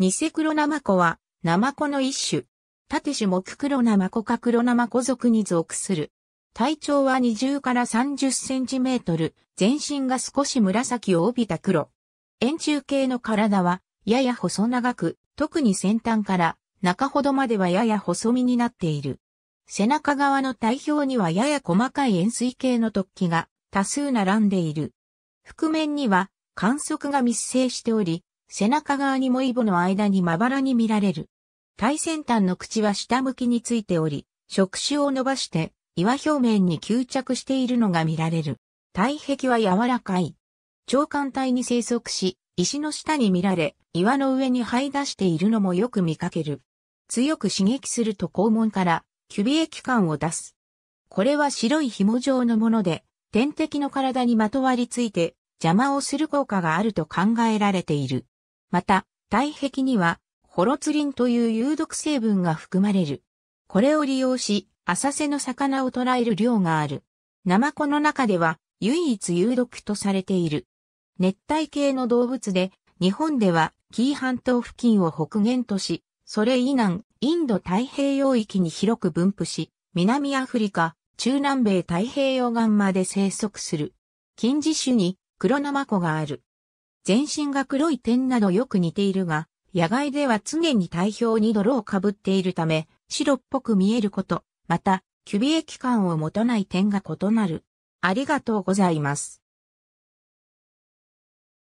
ニセクロナマコは、ナマコの一種。縦種目ロナマコかロナマコ属に属する。体長は20から30センチメートル、全身が少し紫を帯びた黒。円柱形の体は、やや細長く、特に先端から中ほどまではやや細身になっている。背中側の体表にはやや細かい円錐形の突起が多数並んでいる。覆面には観測が密生しており、背中側にもイボの間にまばらに見られる。体先端の口は下向きについており、触手を伸ばして岩表面に吸着しているのが見られる。体壁は柔らかい。長官体に生息し、石の下に見られ、岩の上に這い出しているのもよく見かける。強く刺激すると肛門からキュビエ器官を出す。これは白い紐状のもので、天敵の体にまとわりついて邪魔をする効果があると考えられている。また、体壁には、ホロツリンという有毒成分が含まれる。これを利用し、浅瀬の魚を捕らえる量がある。ナマコの中では、唯一有毒とされている。熱帯系の動物で、日本では紀伊半島付近を北限とし、それ以南、インド太平洋域に広く分布し、南アフリカ、中南米太平洋岸まで生息する。近似種に黒ナマコがある。全身が黒い点などよく似ているが、野外では常に体表に泥をかぶっているため、白っぽく見えること、また、キュビエ器官を持たない点が異なる。ありがとうございます。